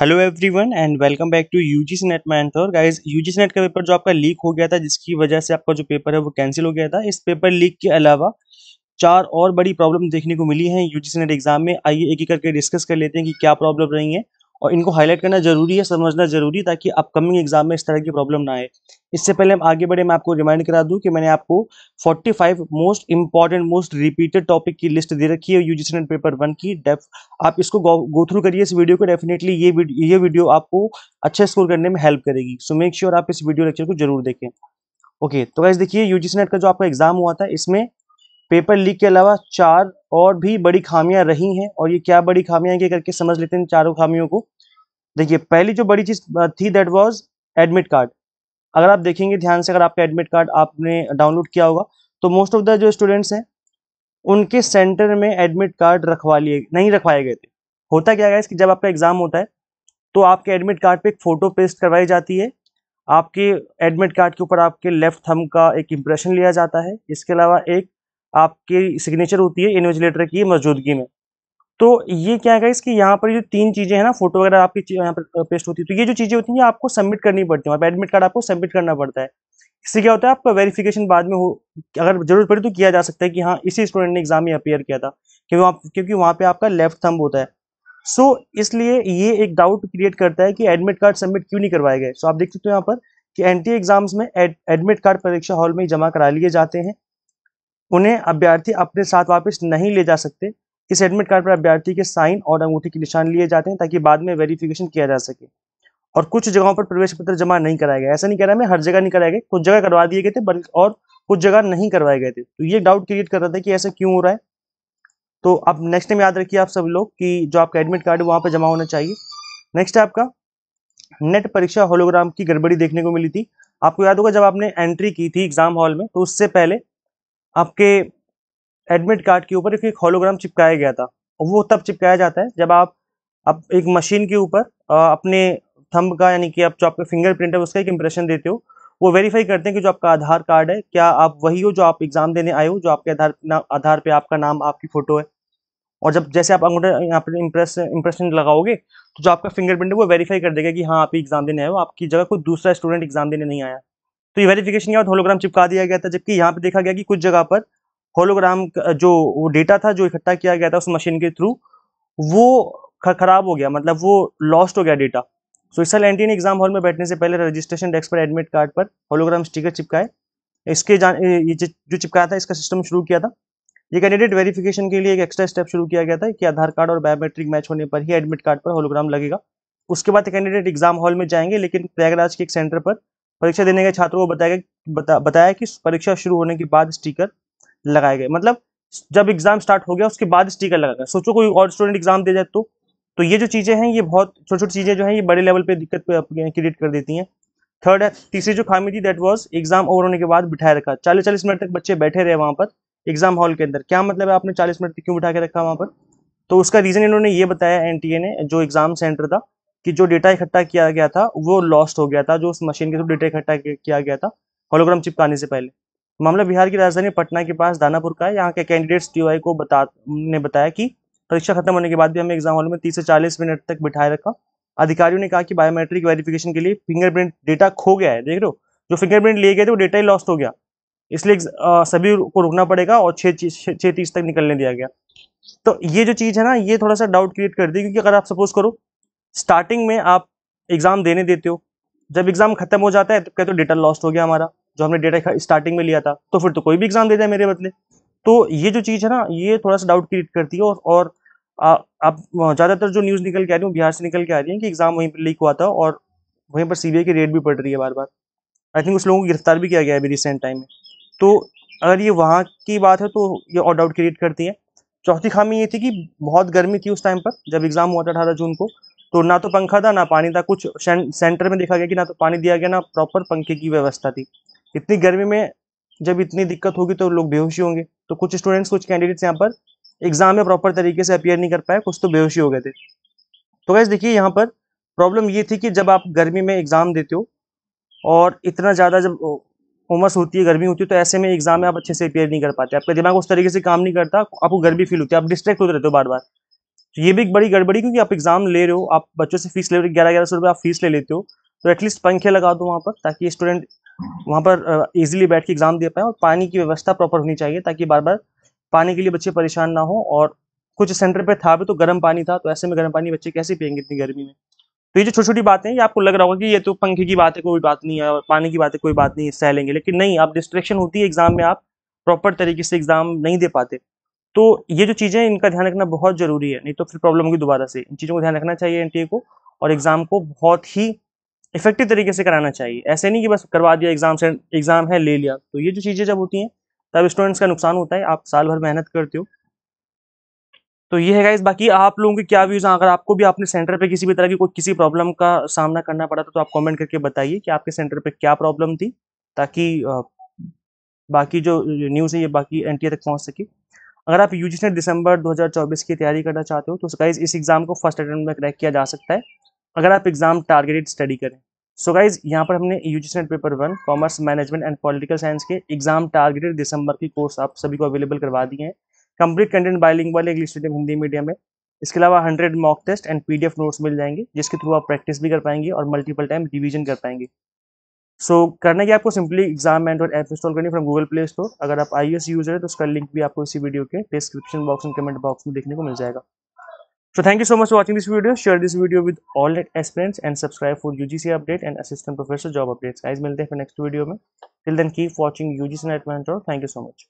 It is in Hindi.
Hello everyone and welcome back to UGC NET U G UGC NET का पेपर जो आपका लीक हो गया था जिसकी वजह से आपका जो पेपर है वो कैंसिल हो गया था इस पेपर लीक के अलावा चार और बड़ी प्रॉब्लम देखने को मिली है यूजीसी नेट एग्जाम में आइए एक एक करके डिस्कस कर लेते हैं कि क्या प्रॉब्लम रही है और इनको हाईलाइट करना जरूरी है समझना जरूरी है ताकि अपकमिंग एग्जाम में इस तरह की प्रॉब्लम ना आए इससे पहले हम आगे बढ़े मैं आपको रिमाइंड करा दूं कि मैंने आपको 45 most important most repeated topic की लिस्ट दे रखी है यूजीसी नेट पेपर वन की डेफ आप इसको गो थ्रू करिए इस वीडियो को डेफिनेटली ये वीडियो, ये वीडियो आपको अच्छा स्कोर करने में हेल्प करेगी सो मेक श्योर आप इस वीडियो लेक्चर को जरूर देखें ओके तो वैसे देखिए यूजीसी नेट का जो आपका एग्जाम हुआ था इसमें पेपर लीक के अलावा चार और भी बड़ी खामियां रही हैं और ये क्या बड़ी खामियां हैं करके समझ लेते हैं चारों खामियों को देखिए पहली जो बड़ी चीज थी दैट वाज एडमिट कार्ड अगर आप देखेंगे ध्यान से अगर आपका एडमिट कार्ड आपने डाउनलोड किया होगा तो मोस्ट ऑफ द जो स्टूडेंट्स हैं उनके सेंटर में एडमिट कार्ड रखवा लिए नहीं रखवाए गए थे होता क्या है कि जब आपका एग्ज़ाम होता है तो आपके एडमिट कार्ड पर एक फ़ोटो पेस्ट करवाई जाती है आपके एडमिट कार्ड के ऊपर आपके लेफ्ट थम का एक इम्प्रेशन लिया जाता है इसके अलावा एक आपकी सिग्नेचर होती है इन्वेजिलेटर की मौजूदगी में तो ये क्या है इसकी यहाँ पर जो तीन चीज़ें हैं ना फोटो वगैरह आपकी यहाँ पर पेस्ट होती है तो ये जो चीज़ें होती हैं आपको सबमिट करनी पड़ती है एडमिट कार्ड आपको सबमिट करना पड़ता है इससे क्या होता है आपका वेरिफिकेशन बाद में हो अगर जरूरत पड़ी तो किया जा सकता है कि हाँ इसी स्टूडेंट ने एग्जाम में अपेयर किया था क्योंकि वहाँ क्योंकि वहाँ पे आपका लेफ्ट थंब होता है सो so, इसलिए ये एक डाउट क्रिएट करता है कि एडमिट कार्ड सबमिट क्यों नहीं करवाए गए सो so, आप देख सकते हो यहाँ पर कि एंटी एग्जाम्स में एडमिट कार्ड परीक्षा हॉल में जमा करा लिए जाते हैं उन्हें अभ्यर्थी अपने साथ वापस नहीं ले जा सकते इस एडमिट कार्ड पर अभ्यर्थी के साइन और अंगूठी के निशान लिए जाते हैं ताकि बाद में वेरिफिकेशन किया जा सके और कुछ जगहों पर प्रवेश पत्र जमा नहीं कराया गया ऐसा नहीं कह रहा मैं हर जगह नहीं कराया गया कुछ जगह करवा दिए गए थे और कुछ जगह नहीं करवाए गए थे तो ये डाउट क्रिएट कर रहा था कि ऐसा क्यों हो रहा है तो आप नेक्स्ट टाइम याद रखिए आप सब लोग कि जो आपका एडमिट कार्ड है वहाँ पर जमा होना चाहिए नेक्स्ट है आपका नेट परीक्षा होलोग्राम की गड़बड़ी देखने को मिली थी आपको याद होगा जब आपने एंट्री की थी एग्जाम हॉल में तो उससे पहले आपके एडमिट कार्ड के ऊपर एक हॉलोग्राम चिपकाया गया था और वो तब चिपकाया जाता है जब आप अब एक मशीन के ऊपर अपने थंब का यानी कि आप जो आपका फिंगरप्रिंट है उसका एक इंप्रेशन देते हो वो वेरीफाई करते हैं कि जो आपका आधार कार्ड है क्या आप वही हो जो आप एग्जाम देने आए हो जो आपके आधार आधार पे आपका नाम आपकी फोटो है और जब जैसे आप अंगूठे यहाँ पर इम्प्रेस इंप्रेशन लगाओगे तो जो आपका फिंगरप्रिंट है वो वेरीफाई कर देगा कि हाँ आप एग्जाम देने आए हो आपकी जगह कोई दूसरा स्टूडेंट एग्जाम देने नहीं आया तो ये वेरीफिकेशन के बाद होलोग्राम चिपका दिया गया था जबकि यहाँ पर देखा गया कि कुछ जगह पर होलोग्राम जो वो डेटा था जो इकट्ठा किया गया था उस मशीन के थ्रू वो खराब हो गया मतलब वो लॉस्ट हो गया डेटा सो इस साल एन एग्जाम हॉल में बैठने से पहले रजिस्ट्रेशन डेस्क पर एडमिट कार्ड पर होलोग्राम स्टिकर चिपकाए इसके जान ये जो चिपकाया था इसका सिस्टम शुरू किया था ये कैंडिडेट वेरिफिकेशन के लिए एक एक्स्ट्रा स्टेप शुरू किया गया था कि आधार कार्ड और बायोमेट्रिक मैच होने पर ही एडमिट कार्ड पर होलोग्राम लगेगा उसके बाद कैंडिडेट एग्जाम हॉल में जाएंगे लेकिन प्रयागराज के एक सेंटर पर परीक्षा देने के छात्रों को बताया बता, बताया कि परीक्षा शुरू होने के बाद स्टिकर लगाए गए मतलब जब एग्जाम स्टार्ट हो गया उसके बाद स्टिकर लगा सोचो कोई और स्टूडेंट एग्जाम दे जाए तो तो ये जो चीज़ें हैं ये बहुत छोटी छोटी चीज़ें जो हैं ये बड़े लेवल पे दिक्कत क्रिएट कर देती हैं थर्ड है तीसरी जो खामी थी दैट वाज एग्जाम ओवर होने के बाद बिठाए रखा चालीस चालीस मिनट तक बच्चे बैठे रहे वहां पर एग्जाम हॉल के अंदर क्या मतलब है आपने चालीस मिनट तक क्यों बिठा के रखा वहां पर तो उसका रीज़न इन्होंने ये बताया एन ने जो एग्ज़ाम सेंटर था कि जो डेटा इकट्ठा किया गया था वो लॉस्ट हो गया था जो उस मशीन के थ्रू डेटा इकट्ठा किया गया था होलोग्राम चिपकाने से पहले मामला बिहार की राजधानी पटना के पास दानापुर का है यहाँ के कैंडिडेट्स टीवाई को बता ने बताया कि परीक्षा खत्म होने के बाद भी हमें एग्जाम हॉल में तीस से चालीस मिनट तक बिठाए रखा अधिकारियों ने कहा कि बायोमेट्रिक वेरिफिकेशन के लिए फिंगरप्रिंट डेटा खो गया है देख लो जो फिंगरप्रिंट लिए गए थे वो डेटा ही लॉस्ट हो गया इसलिए सभी को रुकना पड़ेगा और छः छः तीस तक निकलने दिया गया तो ये जो चीज़ है ना ये थोड़ा सा डाउट क्रिएट कर दी क्योंकि अगर आप सपोज करो स्टार्टिंग में आप एग्ज़ाम देने देते हो जब एग्ज़ाम खत्म हो जाता है तो कहते हो डेटा लॉस्ट हो गया हमारा जो हमने डेटा स्टार्टिंग में लिया था तो फिर तो कोई भी एग्जाम दे दिया मेरे बदले तो ये जो चीज़ है ना ये थोड़ा सा डाउट क्रिएट करती है और, अब ज़्यादातर जो न्यूज़ निकल के आ रही है बिहार से निकल के आ रही है कि एग्ज़ाम वहीं पर लीक हुआ था और वहीं पर सीबीआई की रेट भी पड़ रही है बार बार आई थिंक उस लोगों को गिरफ्तार भी किया गया है अभी रिसेंट टाइम में तो अगर ये वहाँ की बात है तो ये और डाउट क्रिएट करती है चौथी खामी ये थी कि बहुत गर्मी थी उस टाइम पर जब एग्ज़ाम हुआ था अठारह जून को तो ना तो पंखा था ना पानी था कुछ सेंटर में देखा गया कि ना तो पानी दिया गया ना प्रॉपर पंखे की व्यवस्था थी इतनी गर्मी में जब इतनी दिक्कत होगी तो लोग बेहोशी होंगे तो कुछ स्टूडेंट्स कुछ कैंडिडेट्स यहाँ पर एग्जाम में प्रॉपर तरीके से अपियर नहीं कर पाए कुछ तो बेहोशी हो गए थे तो गैस देखिए यहाँ पर प्रॉब्लम ये थी कि जब आप गर्मी में एग्ज़ाम देते हो और इतना ज़्यादा जब उमस होती है गर्मी होती है तो ऐसे में एग्जाम में आप अच्छे से अपेयर नहीं कर पाते आपका दिमाग उस तरीके से काम नहीं करता आपको गर्मी फील होती है आप डिस्ट्रैक्ट होते रहते हो बार बार तो ये भी एक बड़ी गड़बड़ी क्योंकि आप एग्जाम ले रहे हो आप बच्चों से फीस ले रहे हो ग्यारह ग्यारह सौ रुपये आप फीस ले लेते हो तो एटलीस्ट पंखे लगा दो वहाँ पर ताकि स्टूडेंट वहाँ पर इजीली बैठ के एग्जाम दे पाए और पानी की व्यवस्था प्रॉपर होनी चाहिए ताकि बार बार पानी के लिए बच्चे परेशान ना हो और कुछ सेंटर पे था भी तो गर्म पानी था तो ऐसे में गर्म पानी बच्चे कैसे पियेंगे इतनी गर्मी में तो ये जो छोटी छोटी बातें ये आपको लग रहा होगा कि ये तो पंखे की बात है कोई बात नहीं है और पानी की बात है कोई बात नहीं सह लेंगे लेकिन नहीं आप डिस्ट्रेक्शन होती है एग्जाम में आप प्रॉपर तरीके से एग्जाम नहीं दे पाते तो ये जो चीज़ें इनका ध्यान रखना बहुत जरूरी है नहीं तो फिर प्रॉब्लम होगी दोबारा से इन चीज़ों को ध्यान रखना चाहिए एन को और एग्जाम को बहुत ही इफेक्टिव तरीके से कराना चाहिए ऐसे नहीं कि बस करवा दिया एग्जाम से एग्जाम है ले लिया तो ये जो चीज़ें जब होती हैं तब स्टूडेंट्स का नुकसान होता है आप साल भर मेहनत करते हो तो ये है गाइज बाकी आप लोगों के क्या व्यूज़ हैं अगर आपको भी अपने सेंटर पे किसी भी तरह की कोई किसी प्रॉब्लम का सामना करना पड़ा था तो आप कमेंट करके बताइए कि आपके सेंटर पे क्या प्रॉब्लम थी ताकि बाकी जो न्यूज़ है ये बाकी एन तक पहुंच सके अगर आप यूजीसी ने दिसंबर 2024 की तैयारी करना चाहते हो तो गाइज इस एग्ज़ाम को फर्स्ट अटेम्प्ट में क्रैक किया जा सकता है अगर आप एग्जाम टारगेटेड स्टडी करें सो गाइज यहाँ पर हमने U G paper one commerce management and political science के एग्जाम टारगेटेड दिसंबर की कोर्स आप सभी को अवेलेबल करवा दिए हैं कंप्लीट कंटेंट बाइलिंग वाले इंग्लिश मीडियम हिंदी मीडियम में इसके अलावा hundred mock test and P notes मिल जाएंगे जिसके थ्रू आप प्रैक्टिस भी कर पाएंगे और मल्टीपल टाइम रिविजन कर पाएंगे सो so, करने की आपको सिंपली एग्जाम एंड और एप इंस्टॉल करनी फ्रॉम गूगल प्ले स्टोर अगर आप आई यूजर है तो उसका लिंक भी आपको इसी वीडियो के description box and comment box में देखने को मिल जाएगा So thank you so much for watching this video. Share this video with all net aspirants and subscribe for UGC update and assistant professor job updates. Guys, मिलते in the next video Till then keep watching UGC Net Mentor. Thank you so much.